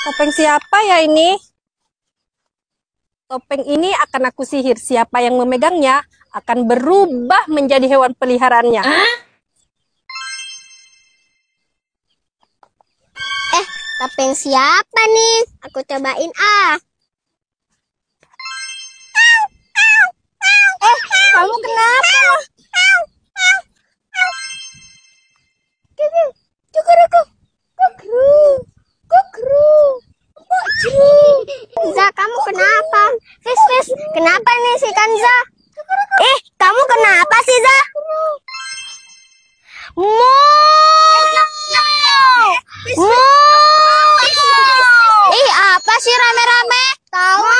Topeng siapa ya ini? Topeng ini akan aku sihir. Siapa yang memegangnya akan berubah menjadi hewan peliharaannya. Hah? Eh, topeng siapa nih? Aku cobain ah. nih si Kanza. Eh, kamu kenapa sih, Za? Mo! Mo! Ih, apa sih rame-rame? Tahu